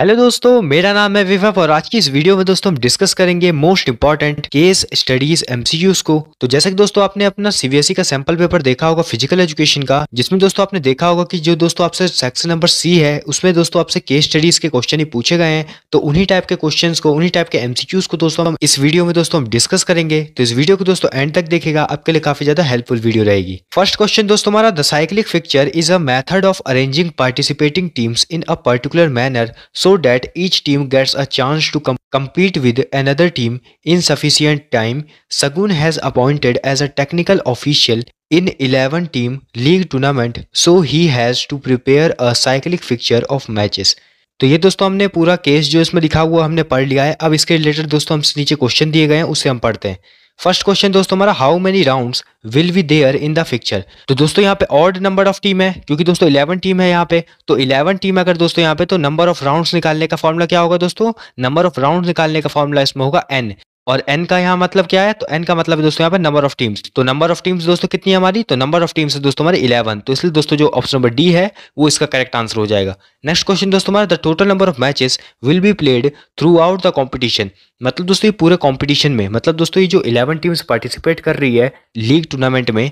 Hello दोस्तों मेरा नाम है विवेक और आज की इस वीडियो में दोस्तों हम डिस्कस करेंगे most important case studies MCQs को तो जैसे कि दोस्तों आपने अपना सीबीएसई e का सैंपल पेपर देखा होगा फिजिकल एजुकेशन का जिसमें दोस्तों आपने देखा होगा कि जो दोस्तों आपसे सेक्शन नंबर सी है उसमें दोस्तों आपसे केस स्टडीज के क्वेश्चन ही पूछे गए हैं तो उन्हीं टाइप के क्वेश्चन को उन्हीं टाइप के एमसीक्यूज को दोस्तों हम इस वीडियो में दोस्तों हम डिस्कस करेंगे तो इस वीडियो को दोस्तों एंड तक देखेगा आपके लिए काफी ज्यादा हेल्पफुल वीडियो रहेगी फर्स्ट क्वेश्चन दोस्तों हमारा the cyclic fixture is a method of arranging participating teams in a particular manner so so that each team gets a chance to com compete with another team in sufficient time, Sagun has appointed as a technical official in 11 team league tournament so he has to prepare a cyclic fixture of matches. तो ये दोस्तों हमने पूरा case जो इसमें लिखा हुआ हमने पढ़ लिया है अब इसके रिलेटेड दोस्तों हमसे नीचे क्वेश्चन दिए गए हैं उसे हम पढ़ते हैं फर्स्ट क्वेश्चन दोस्तों हमारा how many rounds will be there in the picture तो दोस्तों यहाँ पे ऑर्ड नंबर ऑफ टीम है क्योंकि दोस्तों इलेवन टीम है यहाँ पे तो इलेवन टीम अगर दोस्तों यहाँ पे तो नंबर ऑफ राउंड्स निकालने का फॉर्मूला क्या होगा दोस्तों नंबर ऑफ राउंड निकालने का फॉर्मूला इसमें होगा एन और एन का यहाँ मतलब क्या है तो एन का मतलब है दोस्तों यहाँ पर नंबर ऑफ टीम्स तो नंबर ऑफ टीम्स दोस्तों कितनी है हमारी तो नंबर ऑफ टीम्स दोस्तों हमारे इलेवन तो इसलिए दोस्तों जो ऑप्शन नंबर डी है वो इसका करेक्ट आंसर हो जाएगा नेक्स्ट क्वेश्चन दोस्तों हमारा the total number of matches will be played throughout the competition मतलब दोस्तों ये पूरे कॉम्पिटिशन में मतलब दोस्तों ये जो इलेवन टीम्स पार्टिसिपेट कर रही है लीग टूर्नामेंट में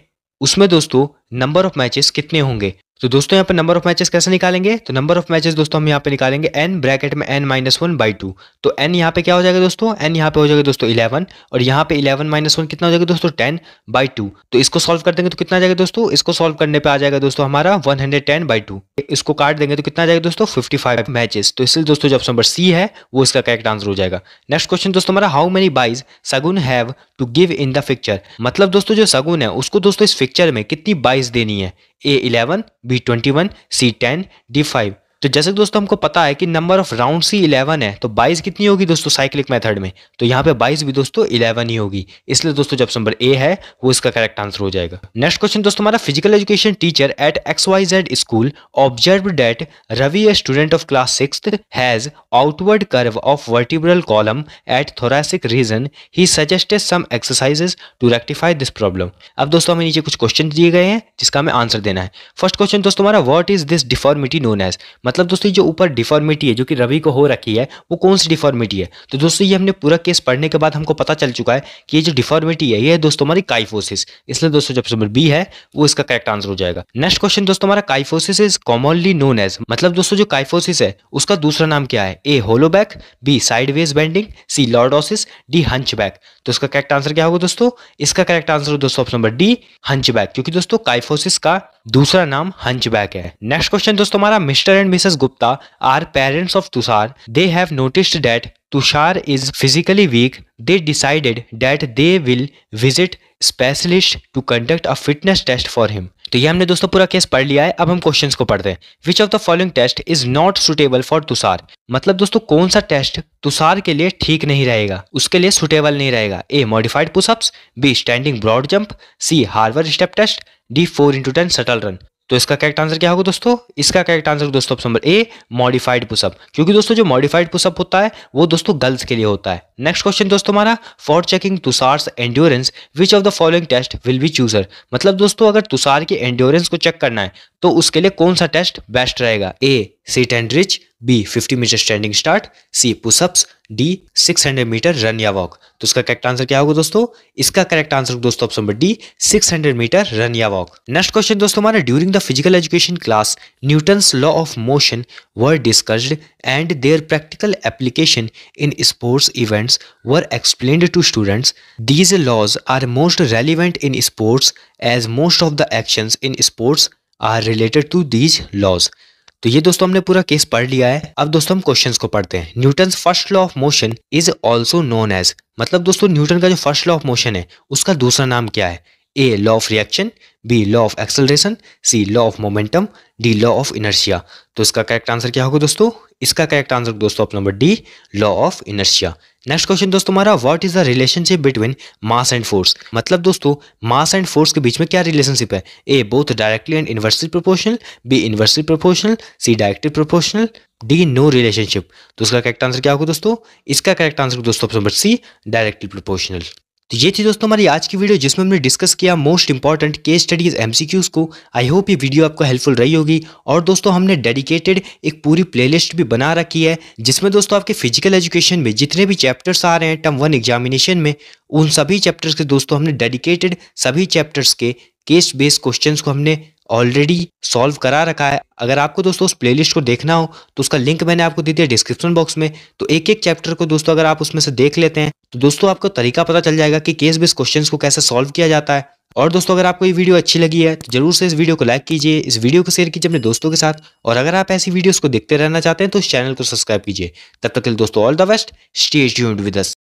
उसमें दोस्तों नंबर ऑफ मैचेस कितने होंगे तो दोस्तों यहाँ पर नंबर ऑफ मैचेस कैसे निकालेंगे तो नंबर ऑफ मैचेस दोस्तों हम यहाँ पे निकालेंगे एन ब्रैकेट में N minus one by two तो एन यहाँ पे क्या हो जाएगा दोस्तों एन यहाँ पे हो जाएगा दोस्तों इलेवन और यहाँ पे इलेवन माइनस वन कितना हो जाएगा दोस्तों टेन बाई टू तो इसको सॉल्व कर देंगे तो कितना जाएगा दोस्तों इसको सॉल्व करने पर आ जाएगा दोस्तों हमारा वन हंड्रेड इसको काट देंगे तो कितना जाएगा दोस्तों फिफ्टी फाइव मैचेस तो इसलिए दोस्तों जो ऑप्शन नंबर सी है वो इसका करेक्ट आंसर हो जाएगा नेक्स्ट क्वेश्चन दोस्तों हमारा हाउ मेनी बाइज सगुन have to give in the fixture मतलब दोस्तों जो सगुन है उसको दोस्तों इस फिक्चर में कितनी बाइस देनी है A eleven B twenty one C ten D five तो जैसे कि दोस्तों हमको पता है कि नंबर ऑफ राउंड ही इलेवन है तो बाईस कितनी होगी दोस्तों साइक्लिक मेथड में तो यहाँ पे बाईस भी दोस्तों इलेवन ही होगी इसलिए दोस्तों जब नंबर ए है वो इसका करेक्ट आंसर हो जाएगा नेक्स्ट क्वेश्चन दोस्तों हमारा physical education teacher at X Y Z school observe that Ravi a student of class six has outward curve of vertebral column at thoracic region he suggested some exercises to rectify this problem अब दोस्तों हमें नीचे कुछ question दिए गए हैं जिसका हमें आंसर देना है फर्स्ट क्वेश्चन दोस्तों हमारा what is this deformity known as मतलब दोस्तों जो ऊपर डिफॉर्मिटी है जो कि रवि को हो रखी है वो कौन सी डिफॉर्मिटी है तो दोस्तों ये हमने पूरा केस पढ़ने के बाद हमको पता चल चुका है कि ये जो डिफॉर्मिटी है ये है दोस्तों हमारी काइफोसिस इसलिए दोस्तों जब नंबर बी है वो इसका करेक्ट आंसर हो जाएगा नेक्स्ट क्वेश्चन दोस्तों हमारा kyphosis is commonly known as मतलब दोस्तों जो काइफोसिस है उसका दूसरा नाम क्या है A hollow back B sideways bending C lordosis D hunchback तो इसका करेक्ट आंसर क्या होगा दोस्तों इसका करेक्ट आंसर दोस्तों ऑप्शन नंबर डी हंचबैक क्योंकि दोस्तों काइफोसिस का दूसरा नाम हंचबैक है नेक्स्ट क्वेश्चन दोस्तों हमारा Mr and Mrs Gupta are parents of Tushar they have noticed that Tushar is physically weak they decided that they will visit specialist to conduct a fitness test for him तो ये हमने दोस्तों पूरा केस पढ़ लिया है अब हम क्वेश्चंस को पढ़ते हैं which of the following test is not suitable for Tushar मतलब दोस्तों कौन सा टेस्ट तुषार के लिए ठीक नहीं रहेगा उसके लिए सुटेबल नहीं रहेगा A modified pushups B standing broad jump C Harvard step test D four into ten shuttle run तो इसका करेक्ट आंसर क्या होगा दोस्तों इसका करेक्ट आंसर दोस्तों option number A modified pushup क्योंकि दोस्तों जो मॉडिफाइड पुशअप होता है वो दोस्तों गर्ल्स के लिए होता है नेक्स्ट क्वेश्चन दोस्तों हमारा for checking Tushar's endurance which of the following test will be chosen मतलब दोस्तों अगर तुषार की एंड्योरेंस को चेक करना है तो उसके लिए कौन सा टेस्ट बेस्ट रहेगा A sit and reach B fifty metre standing start C pushups D 600 metre run या वॉक तो इसका करेक्ट आंसर क्या होगा दोस्तों इसका करेक्ट आंसर दोस्तों option number D 600 metre run या वॉक नेक्स्ट क्वेश्चन दोस्तों हमारा during the physical education class Newton's law of motion were discussed and their practical application in sports events were explain to students these laws are most relevant in sports as most of the action in sports are related to these laws तो ये दोस्तों हमने पूरा case पढ़ लिया है अब दोस्तों हम क्वेश्चन को पढ़ते हैं Newton first law of motion is also known as मतलब दोस्तों न्यूटन का जो फर्स्ट लॉ ऑफ मोशन है उसका दूसरा नाम क्या है A law of reaction B law of acceleration C law of momentum D law of inertia तो इसका करेक्ट आंसर क्या होगा दोस्तों इसका करेक्ट आंसर दोस्तों option number D law of inertia next question दोस्तों हमारा what is the relationship between mass and force मतलब दोस्तों मास एंड फोर्स के बीच में क्या रिलेशनशिप है A both directly and inversely proportional B inversely proportional C directly proportional D no relationship तो इसका करेक्ट आंसर क्या होगा दोस्तों इसका करेक्ट आंसर दोस्तों option number C directly proportional तो ये थी दोस्तों हमारी आज की वीडियो जिसमें हमने डिस्कस किया most important case studies MCQs को आई होप ये वीडियो आपको हेल्पफुल रही होगी और दोस्तों हमने डेडिकेटेड एक पूरी प्लेलिस्ट भी बना रखी है जिसमें दोस्तों आपके फिजिकल एजुकेशन में जितने भी चैप्टर्स आ रहे हैं टर्म वन एग्जामिनेशन में उन सभी चैप्टर्स के दोस्तों हमने डेडिकेटेड सभी चैप्टर्स के केस बेस्ड क्वेश्चन को हमने ऑलरेडी सॉल्व करा रखा है अगर आपको दोस्तों उस प्लेलिस्ट को देखना हो तो उसका लिंक मैंने आपको दे दिया डिस्क्रिप्शन बॉक्स में तो एक एक चैप्टर को दोस्तों अगर आप उसमें से देख लेते हैं तो दोस्तों आपको तरीका पता चल जाएगा कि केस बेस क्वेश्चन को कैसे सॉल्व किया जाता है और दोस्तों अगर आपको ये वीडियो अच्छी लगी है तो जरूर से इस वीडियो को लाइक कीजिए इस वीडियो को शेयर कीजिए अपने दोस्तों के साथ और अगर आप ऐसी वीडियोस को देखते रहना चाहते हैं तो इस चैनल को सब्सक्राइब कीजिए तब तक के लिए दोस्तों ऑल द बेस्ट स्टेज यूड विद अस